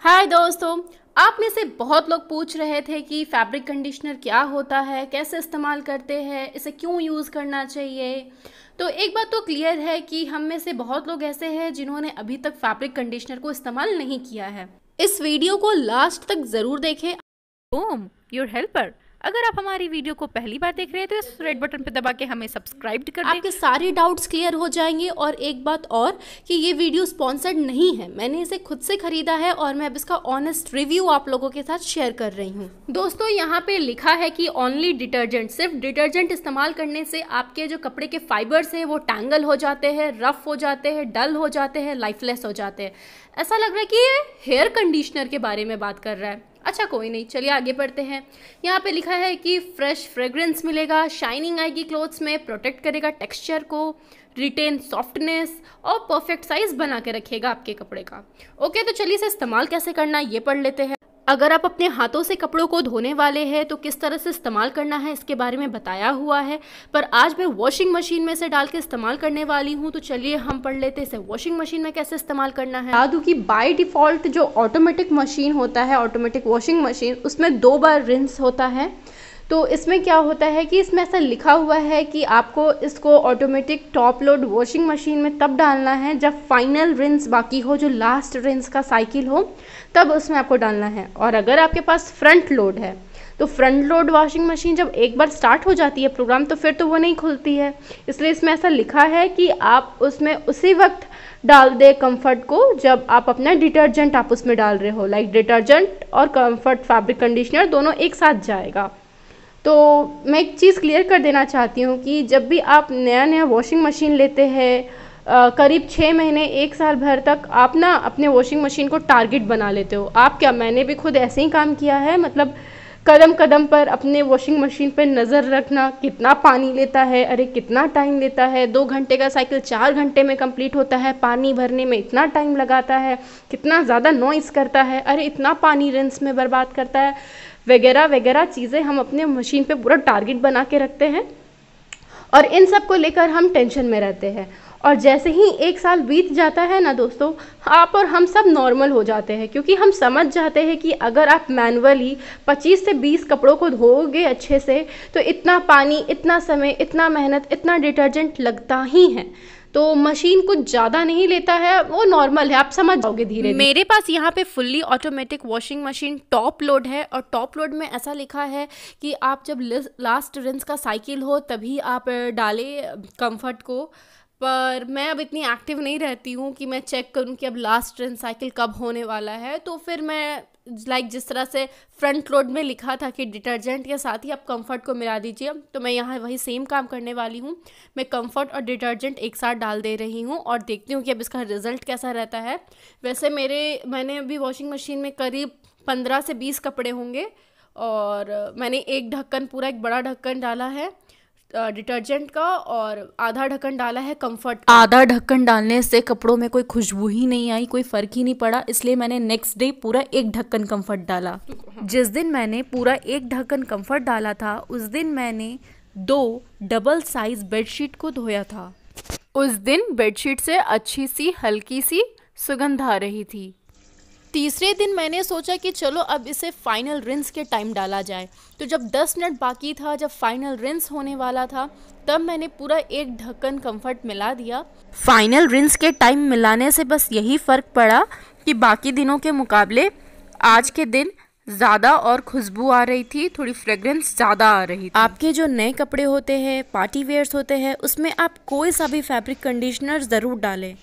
हाय दोस्तों आप में से बहुत लोग पूछ रहे थे कि फैब्रिक कंडीशनर क्या होता है कैसे इस्तेमाल करते हैं इसे क्यों यूज़ करना चाहिए तो एक बात तो क्लियर है कि हम में से बहुत लोग ऐसे हैं जिन्होंने अभी तक फैब्रिक कंडीशनर को इस्तेमाल नहीं किया है इस वीडियो को लास्ट तक ज़रूर देखें ओम योर हेल्पर अगर आप हमारी वीडियो को पहली बार देख रहे हैं तो इस रेड बटन पर दबा के हमें सब्सक्राइब कर आपके सारे डाउट्स क्लियर हो जाएंगे और एक बात और कि ये वीडियो स्पॉन्सर्ड नहीं है मैंने इसे खुद से खरीदा है और मैं अब इसका ऑनेस्ट रिव्यू आप लोगों के साथ शेयर कर रही हूँ दोस्तों यहाँ पे लिखा है कि ओनली डिटर्जेंट सिर्फ डिटर्जेंट इस्तेमाल करने से आपके जो कपड़े के फाइबर्स हैं वो टैंगल हो जाते हैं रफ हो जाते हैं डल हो जाते हैं लाइफलेस हो जाते हैं ऐसा लग रहा है कि ये हेयर कंडीशनर के बारे में बात कर रहा है अच्छा कोई नहीं चलिए आगे बढ़ते हैं यहाँ पे लिखा है कि फ्रेश फ्रेग्रेंस मिलेगा शाइनिंग आएगी क्लोथ्स में प्रोटेक्ट करेगा टेक्सचर को रिटेन सॉफ्टनेस और परफेक्ट साइज बना के रखेगा आपके कपड़े का ओके तो चलिए इसे इस्तेमाल कैसे करना है ये पढ़ लेते हैं अगर आप अपने हाथों से कपड़ों को धोने वाले हैं तो किस तरह से इस्तेमाल करना है इसके बारे में बताया हुआ है पर आज मैं वॉशिंग मशीन में से डाल के इस्तेमाल करने वाली हूँ तो चलिए हम पढ़ लेते इसे वॉशिंग मशीन में कैसे इस्तेमाल करना है दादू की बाई डिफ़ॉल्ट जो ऑटोमेटिक मशीन होता है ऑटोमेटिक वॉशिंग मशीन उसमें दो बार रिंस होता है तो इसमें क्या होता है कि इसमें ऐसा लिखा हुआ है कि आपको इसको automatic top load washing machine में तब डालना है जब फाइनल रिंस बाकी हो जो लास्ट रिंस का साइकिल हो तब उसमें आपको डालना है और अगर आपके पास फ्रंट लोड है तो फ्रंट लोड वॉशिंग मशीन जब एक बार स्टार्ट हो जाती है प्रोग्राम तो फिर तो वो नहीं खुलती है इसलिए इसमें ऐसा लिखा है कि आप उसमें उसी वक्त डाल दे कंफर्ट को जब आप अपना डिटर्जेंट आप उसमें डाल रहे हो लाइक डिटर्जेंट और कंफर्ट फैब्रिक कंडीशनर दोनों एक साथ जाएगा तो मैं एक चीज़ क्लियर कर देना चाहती हूँ कि जब भी आप नया नया वॉशिंग मशीन लेते हैं करीब छः महीने एक साल भर तक आप ना अपने वॉशिंग मशीन को टारगेट बना लेते हो आप क्या मैंने भी खुद ऐसे ही काम किया है मतलब कदम कदम पर अपने वॉशिंग मशीन पर नज़र रखना कितना पानी लेता है अरे कितना टाइम लेता है दो घंटे का साइकिल चार घंटे में कंप्लीट होता है पानी भरने में इतना टाइम लगाता है कितना ज़्यादा नॉइस करता है अरे इतना पानी रिंस में बर्बाद करता है वगैरह वगैरह चीज़ें हम अपने मशीन पे पूरा टारगेट बना के रखते हैं और इन सब को लेकर हम टेंशन में रहते हैं और जैसे ही एक साल बीत जाता है ना दोस्तों आप और हम सब नॉर्मल हो जाते हैं क्योंकि हम समझ जाते हैं कि अगर आप मैनुअली 25 से 20 कपड़ों को धोओगे अच्छे से तो इतना पानी इतना समय इतना मेहनत इतना डिटर्जेंट लगता ही है तो मशीन कुछ ज़्यादा नहीं लेता है वो नॉर्मल है आप समझ जाओगे धीरे मेरे पास यहाँ पे fully automatic washing machine top load है और टॉप लोड में ऐसा लिखा है कि आप जब लास्ट रिंस का साइकिल हो तभी आप डालें कंफर्ट को पर मैं अब इतनी एक्टिव नहीं रहती हूँ कि मैं चेक करूँ कि अब लास्ट ट्रेन साइकिल कब होने वाला है तो फिर मैं लाइक like जिस तरह से फ्रंट लोड में लिखा था कि डिटर्जेंट के साथ ही आप कंफर्ट को मिला दीजिए तो मैं यहाँ वही सेम काम करने वाली हूँ मैं कंफर्ट और डिटर्जेंट एक साथ डाल दे रही हूँ और देखती हूँ कि अब इसका रिज़ल्ट कैसा रहता है वैसे मेरे मैंने अभी वॉशिंग मशीन में करीब पंद्रह से बीस कपड़े होंगे और मैंने एक ढक्कन पूरा एक बड़ा ढक्कन डाला है डिटर्जेंट का और आधा ढक्कन डाला है कंफर्ट आधा ढक्कन डालने से कपड़ों में कोई खुशबू ही नहीं आई कोई फ़र्क ही नहीं पड़ा इसलिए मैंने नेक्स्ट डे पूरा एक ढक्कन कंफर्ट डाला जिस दिन मैंने पूरा एक ढक्कन कंफर्ट डाला था उस दिन मैंने दो डबल साइज़ बेडशीट को धोया था उस दिन बेडशीट से अच्छी सी हल्की सी सुगंध आ रही थी तीसरे दिन मैंने सोचा कि चलो अब इसे फाइनल रिंस के टाइम डाला जाए तो जब 10 मिनट बाकी था जब फाइनल रिंस होने वाला था तब मैंने पूरा एक ढक्कन कंफर्ट मिला दिया फाइनल रिंस के टाइम मिलाने से बस यही फ़र्क पड़ा कि बाकी दिनों के मुकाबले आज के दिन ज़्यादा और खुशबू आ रही थी थोड़ी फ्रेगरेंस ज़्यादा आ रही थी आपके जो नए कपड़े होते हैं पार्टी वेयर्स होते हैं उसमें आप कोई सा भी फैब्रिक कंडीशनर ज़रूर डालें